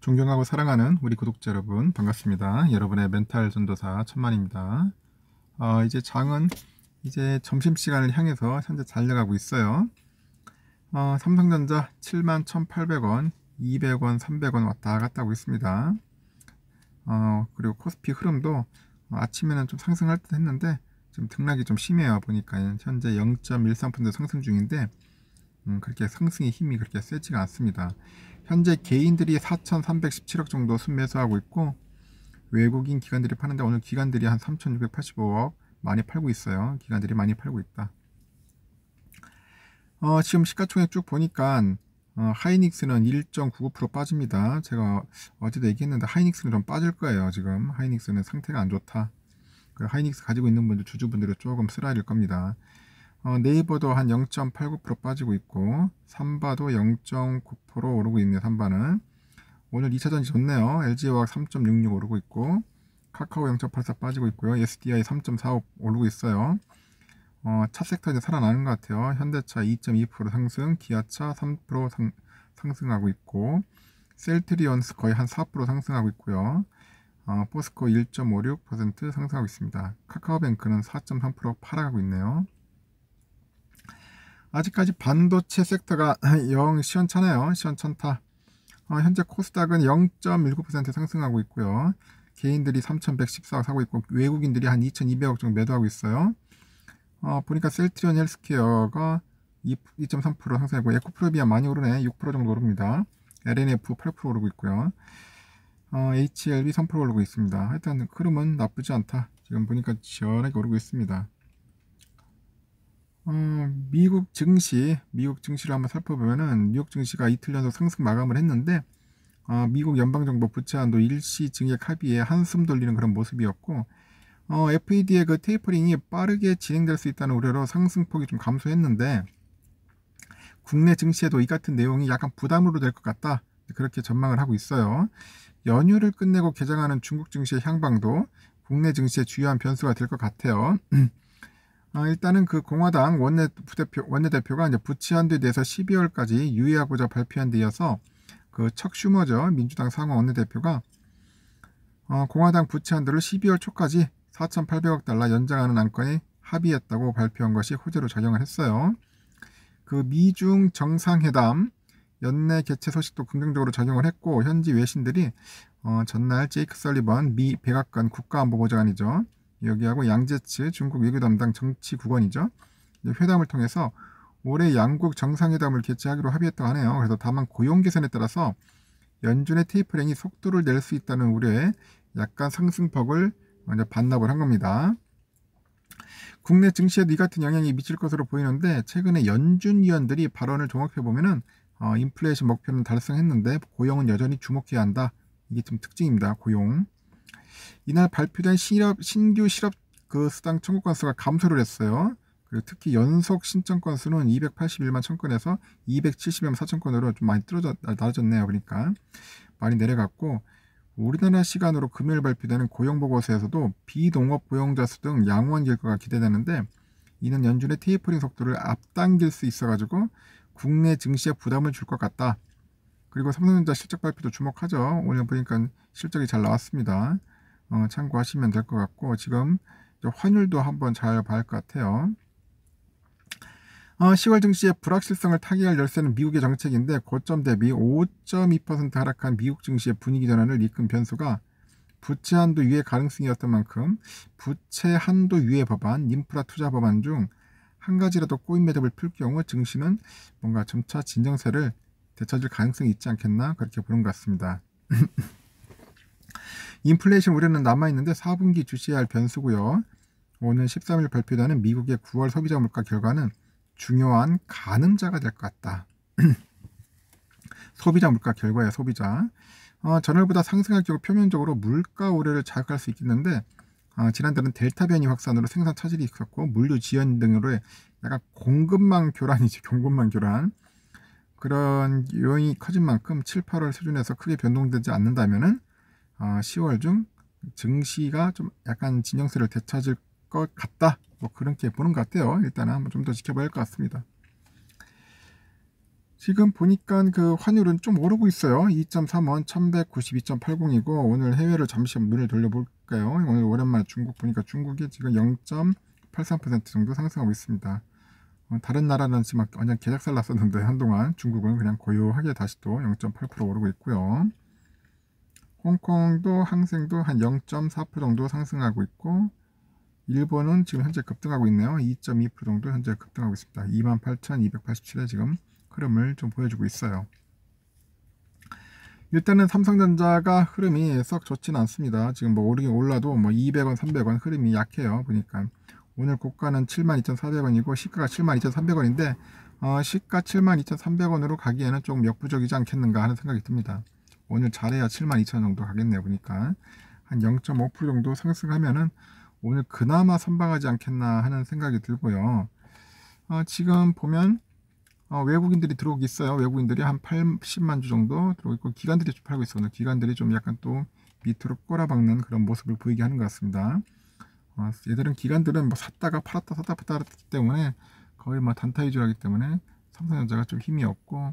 존경하고 사랑하는 우리 구독자 여러분 반갑습니다. 여러분의 멘탈 전도사 천만입니다. 어, 이제 장은 이제 점심시간을 향해서 현재 달려가고 있어요. 어, 삼성전자 7만 1,800원, 200원, 300원 왔다 갔다 하고 있습니다. 어, 그리고 코스피 흐름도 아침에는 좀 상승할 듯 했는데 지금 등락이 좀 심해요. 보니까 현재 0.13% 상승 중인데 음, 그렇게 상승의 힘이 그렇게 세지가 않습니다. 현재 개인들이 4,317억 정도 순매수하고 있고 외국인 기관들이 파는데 오늘 기관들이 한 3,685억 많이 팔고 있어요. 기관들이 많이 팔고 있다. 어, 지금 시가총액 쭉 보니까 어, 하이닉스는 1.99% 빠집니다. 제가 어제도 얘기했는데 하이닉스는 좀 빠질 거예요. 지금 하이닉스는 상태가 안 좋다. 그 하이닉스 가지고 있는 분들 주주분들은 조금 쓰라릴 겁니다. 어, 네이버도 한 0.89% 빠지고 있고 삼바도 0.9% 오르고 있네요. 삼바는 오늘 2차전지 좋네요. LG화학 3.66 오르고 있고 카카오 0.84 빠지고 있고요. SDI 3.45 오르고 있어요. 어, 차 섹터 이제 살아나는 것 같아요. 현대차 2.2% 상승, 기아차 3% 상, 상승하고 있고 셀트리온스 거의 한 4% 상승하고 있고요. 어, 포스코 1.56% 상승하고 있습니다. 카카오뱅크는 4.3% 팔아가고 있네요. 아직까지 반도체 섹터가 영 시원찮아요. 시원찮다. 어, 현재 코스닥은 0.19% 상승하고 있고요. 개인들이 3,114억 사고 있고 외국인들이 한 2,200억 정도 매도하고 있어요. 어, 보니까 셀트리온 헬스케어가 2.3% 상승했고 에코프로비아 많이 오르네. 6% 정도 오릅니다. LNF 8% 오르고 있고요. 어, HLB 3% 오르고 있습니다. 하여튼 흐름은 나쁘지 않다. 지금 보니까 시원하게 오르고 있습니다. 어, 미국 증시, 미국 증시를 한번 살펴보면은 뉴욕 증시가 이틀 연속 상승 마감을 했는데 어, 미국 연방정부 부채안도 일시 증액 합의에 한숨 돌리는 그런 모습이었고 어, FED의 그 테이퍼링이 빠르게 진행될 수 있다는 우려로 상승폭이 좀 감소했는데 국내 증시에도 이 같은 내용이 약간 부담으로 될 것 같다 그렇게 전망을 하고 있어요. 연휴를 끝내고 개장하는 중국 증시의 향방도 국내 증시의 주요한 변수가 될 것 같아요. 아, 일단은 그 공화당 원내 부대표, 원내대표가 이제 부치한데 대해서 12월까지 유의하고자 발표한 데 이어서 그 척 슈머저 민주당 상원 원내대표가 어, 공화당 부채한도를 12월 초까지 4,800억 달러 연장하는 안건에 합의했다고 발표한 것이 호재로 작용을 했어요. 그 미중 정상회담 연내 개최 소식도 긍정적으로 작용을 했고 현지 외신들이 어, 전날 제이크 설리번 미 백악관 국가안보보좌관이죠. 여기하고 양재츠 중국 외교 담당 정치국원이죠. 회담을 통해서 올해 양국 정상회담을 개최하기로 합의했다고 하네요. 그래서 다만 고용 개선에 따라서 연준의 테이프링이 속도를 낼 수 있다는 우려에 약간 상승폭을 먼저 반납을 한 겁니다. 국내 증시에도 이 같은 영향이 미칠 것으로 보이는데 최근에 연준 위원들이 발언을 종합해보면 은 어, 인플레이션 목표는 달성했는데 고용은 여전히 주목해야 한다. 이게 좀 특징입니다. 고용. 이날 발표된 실업, 신규 실업 그 수당 청구 건수가 감소를 했어요. 그리고 특히 연속 신청 건수는 281만 천 건에서 270만 4천 건으로 좀 많이 떨어졌, 낮아졌네요. 그러니까 많이 내려갔고 우리나라 시간으로 금요일 발표되는 고용보고서에서도 비동업 고용자 수 등 양호한 결과가 기대되는데 이는 연준의 테이퍼링 속도를 앞당길 수 있어가지고 국내 증시에 부담을 줄 것 같다. 그리고 삼성전자 실적 발표도 주목하죠. 오늘 보니까 실적이 잘 나왔습니다. 어, 참고하시면 될 것 같고 지금 환율도 한번 잘 봐야 할 것 같아요. 10월 어, 증시의 불확실성을 타개할 열쇠는 미국의 정책인데 고점 대비 5.2% 하락한 미국 증시의 분위기 전환을 이끈 변수가 부채 한도 유예 가능성이었던 만큼 부채 한도 유예 법안, 인프라 투자 법안 중 한 가지라도 꼬인 매듭을 풀 경우 증시는 뭔가 점차 진정세를 되찾을 가능성이 있지 않겠나 그렇게 보는 것 같습니다. 인플레이션 우려는 남아있는데 4분기 주시할 해야 변수고요. 오는 13일 발표되는 미국의 9월 소비자 물가 결과는 중요한 가늠자가 될 것 같다. 소비자 물가 결과야 소비자. 어, 전월보다 상승할 경우 표면적으로 물가 우려를 자극할 수 있겠는데 어, 지난달은 델타 변이 확산으로 생산 차질이 있었고 물류 지연 등으로 약간 공급망 교란이지 공급망 교란 그런 요인이 커진 만큼 7, 8월 수준에서 크게 변동되지 않는다면은 10월 어, 중 증시가 좀 약간 진정세를 되찾을 것 같다. 뭐 그렇게 보는 것 같아요. 일단은 한번 좀 더 지켜봐야 할 것 같습니다. 지금 보니까 그 환율은 좀 오르고 있어요. 2.3원 1192.80이고 오늘 해외를 잠시 문을 돌려볼까요? 오늘 오랜만에 중국 보니까 중국이 지금 0.83% 정도 상승하고 있습니다. 어, 다른 나라는 지금 완전 개작살 났었는데 한동안 중국은 그냥 고요하게 다시 또 0.8% 오르고 있고요. 홍콩도 항생도 한 0.4% 정도 상승하고 있고 일본은 지금 현재 급등하고 있네요. 2.2% 정도 현재 급등하고 있습니다. 28,287에 지금 흐름을 좀 보여주고 있어요. 일단은 삼성전자가 흐름이 썩 좋진 않습니다. 지금 뭐 오르긴 올라도 뭐 200원, 300원 흐름이 약해요. 보니까 오늘 고가는 72,400원이고 시가가 72,300원인데 어, 시가 72,300원으로 가기에는 조금 역부족이지 않겠는가 하는 생각이 듭니다. 오늘 잘해야 7 2 0 0 0 정도 가겠네요. 보니까 한 0.5% 정도 상승하면은 오늘 그나마 선방하지 않겠나 하는 생각이 들고요. 어, 지금 보면 어, 외국인들이 들어오고 있어요. 외국인들이 한 80만 주 정도 들어오고 있고 기관들이 좀 팔고 있어. 오늘 기관들이 좀 약간 또 밑으로 꼬라박는 그런 모습을 보이게 하는 것 같습니다. 어, 얘들은 기관들은 뭐 샀다가 팔았다 샀다 팔았다 했기 때문에 거의 뭐 단타 위주하기 때문에 삼성전자가 좀 힘이 없고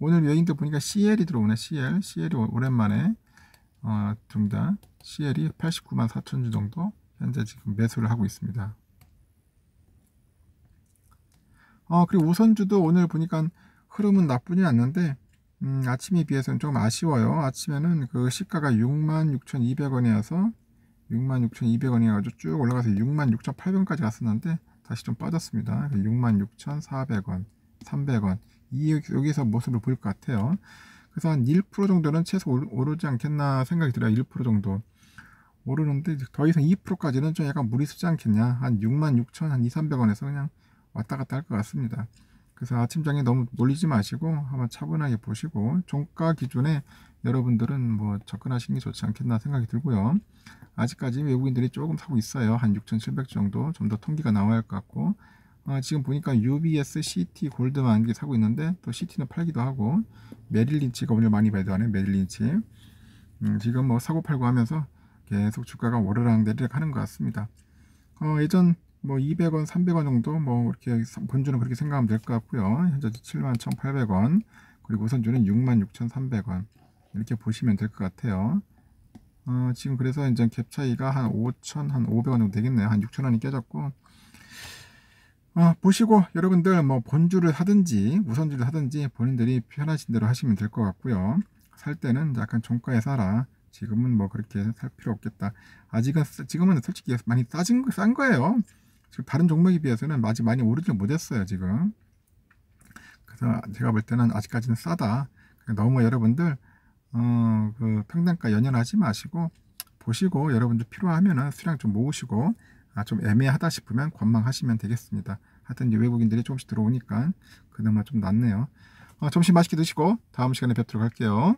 오늘 여행도 보니까 CL이 들어오네. CL. CL이 오랜만에 어, 듭다 CL이 89만 4천 주 정도 현재 지금 매수를 하고 있습니다. 어, 그리고 우선주도 오늘 보니까 흐름은 나쁘지 않는데 음, 아침에 비해서는 좀 아쉬워요. 아침에는 그 시가가 66,200원이어서 66,200원이 어서쭉 올라가서 66,800원까지 갔었는데 다시 좀 빠졌습니다. 66,400원, 300원 이, 여기서 모습을 보일 것 같아요. 그래서 한 1% 정도는 최소 오르지 않겠나 생각이 들어요. 1% 정도. 오르는데 더 이상 2%까지는 좀 약간 무리 쓰지 않겠냐. 한6 6 0 0 0한 2, 300원에서 그냥 왔다 갔다 할 것 같습니다. 그래서 아침장에 너무 몰리지 마시고 한번 차분하게 보시고 종가 기준에 여러분들은 뭐 접근하시는 게 좋지 않겠나 생각이 들고요. 아직까지 외국인들이 조금 사고 있어요. 한 6,700 정도 좀 더 통기가 나와야 할 것 같고 어, 지금 보니까 UBS, CT, 골드만 이게 사고 있는데 또 CT는 팔기도 하고 메릴린치가 오늘 많이 매도하네 메릴린치 음, 지금 뭐 사고 팔고 하면서 계속 주가가 오르락 내리락 하는 것 같습니다 어, 예전 뭐 200원, 300원 정도 뭐 이렇게 본주는 그렇게 생각하면 될 것 같고요 현재 71,800원 그리고 우선주는 66,300원 이렇게 보시면 될 것 같아요 어, 지금 그래서 이제 갭 차이가 한 5,000, 500원 정도 되겠네요 한 6,000원이 깨졌고 어, 보시고 여러분들 뭐 본주를 하든지 우선주를 하든지 본인들이 편하신 대로 하시면 될 것 같고요. 살 때는 약간 종가에 사라. 지금은 뭐 그렇게 살 필요 없겠다. 아직은 지금은 솔직히 많이 싸진 싼 거예요. 지금 다른 종목에 비해서는 아직 많이 오르지 못했어요 지금. 그래서 제가 볼 때는 아직까지는 싸다. 그러니까 너무 여러분들 어, 그 평단가 연연하지 마시고 보시고 여러분들 필요하면은 수량 좀 모으시고 아, 좀 애매하다 싶으면 관망하시면 되겠습니다. 하여튼 외국인들이 조금씩 들어오니까 그나마 좀 낫네요. 아, 점심 맛있게 드시고 다음 시간에 뵙도록 할게요.